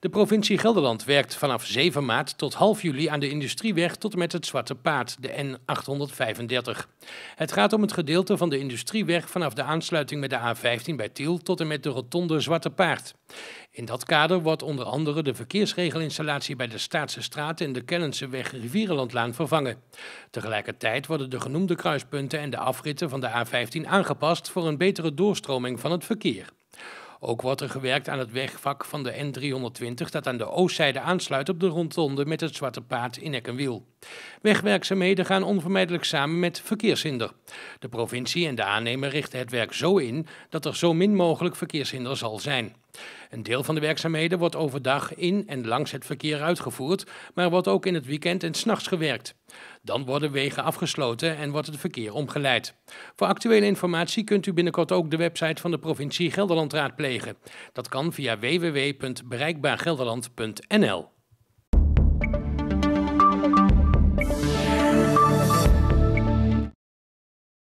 De provincie Gelderland werkt vanaf 7 maart tot half juli aan de industrieweg tot en met het Zwarte Paard, de N835. Het gaat om het gedeelte van de industrieweg vanaf de aansluiting met de A15 bij Tiel tot en met de rotonde Zwarte Paard. In dat kader wordt onder andere de verkeersregelinstallatie bij de Staatse Straat en de Kellense Rivierenlandlaan vervangen. Tegelijkertijd worden de genoemde kruispunten en de afritten van de A15 aangepast voor een betere doorstroming van het verkeer. Ook wordt er gewerkt aan het wegvak van de N320 dat aan de oostzijde aansluit op de rondonde met het Zwarte Paard in Eck en Wiel. Wegwerkzaamheden gaan onvermijdelijk samen met verkeershinder. De provincie en de aannemer richten het werk zo in dat er zo min mogelijk verkeershinder zal zijn. Een deel van de werkzaamheden wordt overdag in en langs het verkeer uitgevoerd, maar wordt ook in het weekend en s'nachts gewerkt. Dan worden wegen afgesloten en wordt het verkeer omgeleid. Voor actuele informatie kunt u binnenkort ook de website van de provincie Gelderland raadplegen. Dat kan via www.bereikbaargelderland.nl.